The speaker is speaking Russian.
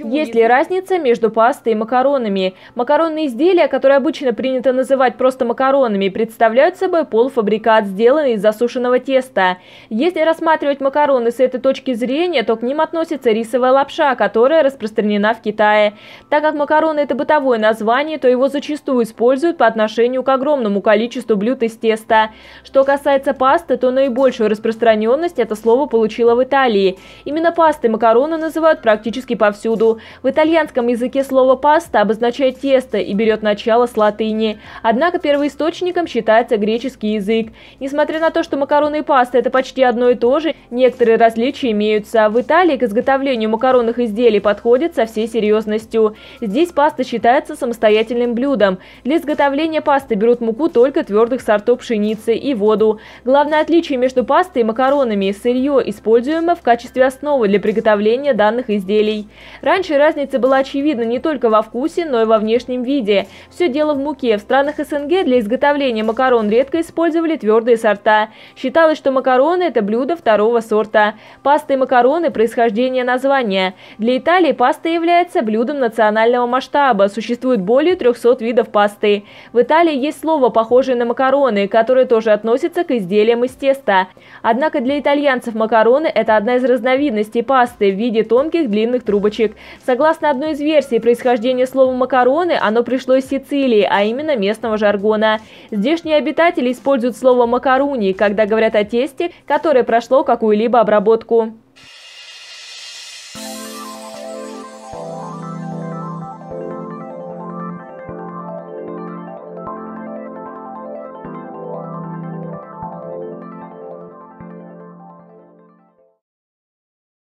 Почему Есть ли разница между пастой и макаронами? Макаронные изделия, которые обычно принято называть просто макаронами, представляют собой полуфабрикат, сделанный из засушенного теста. Если рассматривать макароны с этой точки зрения, то к ним относится рисовая лапша, которая распространена в Китае. Так как макароны – это бытовое название, то его зачастую используют по отношению к огромному количеству блюд из теста. Что касается пасты, то наибольшую распространенность это слово получило в Италии. Именно пасты макароны называют практически повсюду. В итальянском языке слово «паста» обозначает «тесто» и берет начало с латыни. Однако первоисточником считается греческий язык. Несмотря на то, что макароны и паста – это почти одно и то же, некоторые различия имеются. В Италии к изготовлению макаронных изделий подходят со всей серьезностью. Здесь паста считается самостоятельным блюдом. Для изготовления пасты берут муку только твердых сортов пшеницы и воду. Главное отличие между пастой и макаронами – сырье, используемое в качестве основы для приготовления данных изделий. Ранее Раньше разница была очевидна не только во вкусе, но и во внешнем виде. Все дело в муке. В странах СНГ для изготовления макарон редко использовали твердые сорта. Считалось, что макароны – это блюдо второго сорта. Пасты и макароны – происхождение названия. Для Италии паста является блюдом национального масштаба. Существует более 300 видов пасты. В Италии есть слово, похожее на макароны, которое тоже относится к изделиям из теста. Однако для итальянцев макароны – это одна из разновидностей пасты в виде тонких длинных трубочек. Согласно одной из версий, происхождение слова «макароны» оно пришло из Сицилии, а именно местного жаргона. Здешние обитатели используют слово «макаруни», когда говорят о тесте, которое прошло какую-либо обработку.